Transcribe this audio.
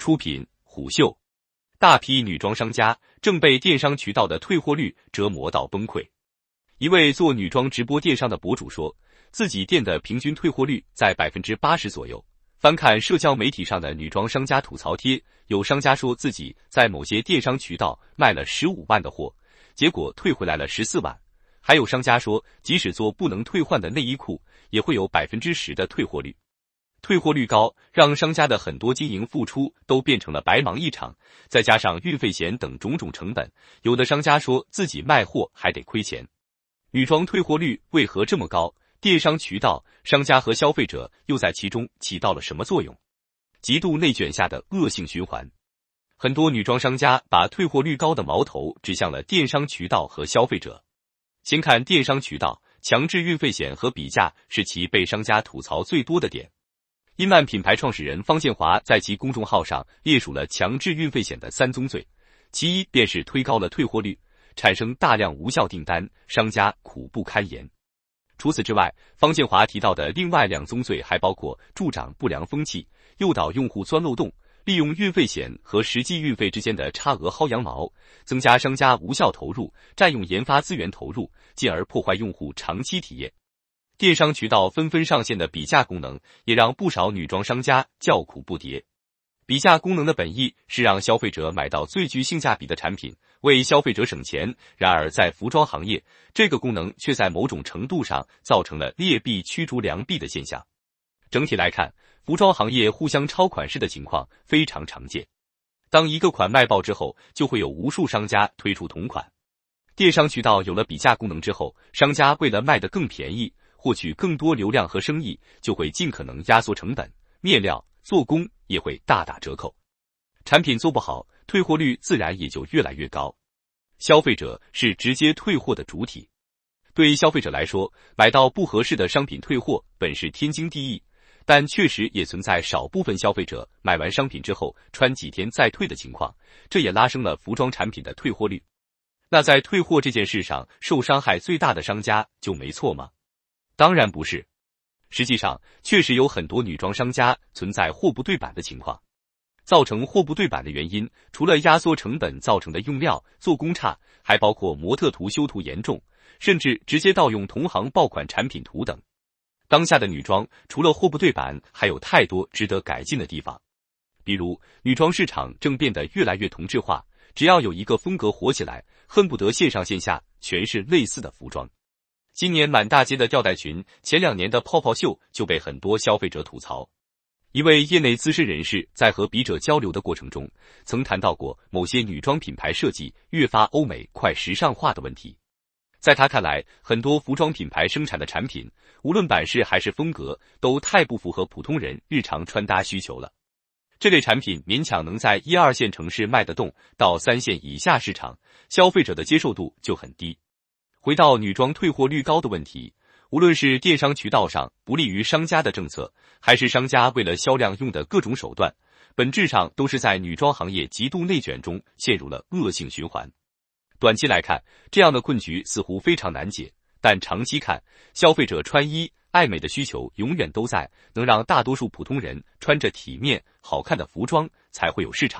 出品虎嗅。大批女装商家正被电商渠道的退货率折磨到崩溃。一位做女装直播电商的博主说，自己店的平均退货率在百分之八十左右。翻看社交媒体上的女装商家吐槽贴，有商家说自己在某些电商渠道卖了十五万的货，结果退回来了十四万。还有商家说，即使做不能退换的内衣裤，也会有百分之十的退货率。退货率高，让商家的很多经营付出都变成了白忙一场，再加上运费险等种种成本，有的商家说自己卖货还得亏钱。女装退货率为何这么高？电商渠道、商家和消费者又在其中起到了什么作用？极度内卷下的恶性循环，很多女装商家把退货率高的矛头指向了电商渠道和消费者。先看电商渠道，强制运费险和比价是其被商家吐槽最多的点。茵曼品牌创始人方建华在其公众号上列数了强制运费险的三宗罪，其一便是推高了退货率，产生大量无效订单，商家苦不堪言。除此之外，方建华提到的另外两宗罪还包括助长不良风气，诱导用户钻漏洞，利用运费险和实际运费之间的差额薅羊毛，增加商家无效投入，占用研发资源投入，进而破坏用户长期体验。电商渠道纷纷上线的比价功能，也让不少女装商家叫苦不迭。比价功能的本意是让消费者买到最具性价比的产品，为消费者省钱。然而，在服装行业，这个功能却在某种程度上造成了劣币驱逐良币的现象。整体来看，服装行业互相抄款式的情况非常常见。当一个款卖爆之后，就会有无数商家推出同款。电商渠道有了比价功能之后，商家为了卖得更便宜。获取更多流量和生意，就会尽可能压缩成本，面料、做工也会大打折扣，产品做不好，退货率自然也就越来越高。消费者是直接退货的主体，对于消费者来说，买到不合适的商品退货本是天经地义，但确实也存在少部分消费者买完商品之后穿几天再退的情况，这也拉升了服装产品的退货率。那在退货这件事上，受伤害最大的商家就没错吗？当然不是，实际上确实有很多女装商家存在货不对版的情况。造成货不对版的原因，除了压缩成本造成的用料、做工差，还包括模特图修图严重，甚至直接盗用同行爆款产品图等。当下的女装除了货不对版，还有太多值得改进的地方。比如，女装市场正变得越来越同质化，只要有一个风格火起来，恨不得线上线下全是类似的服装。今年满大街的吊带裙，前两年的泡泡袖就被很多消费者吐槽。一位业内资深人士在和笔者交流的过程中，曾谈到过某些女装品牌设计越发欧美快时尚化的问题。在他看来，很多服装品牌生产的产品，无论版式还是风格，都太不符合普通人日常穿搭需求了。这类产品勉强能在一二线城市卖得动，到三线以下市场，消费者的接受度就很低。回到女装退货率高的问题，无论是电商渠道上不利于商家的政策，还是商家为了销量用的各种手段，本质上都是在女装行业极度内卷中陷入了恶性循环。短期来看，这样的困局似乎非常难解，但长期看，消费者穿衣爱美的需求永远都在，能让大多数普通人穿着体面好看的服装才会有市场。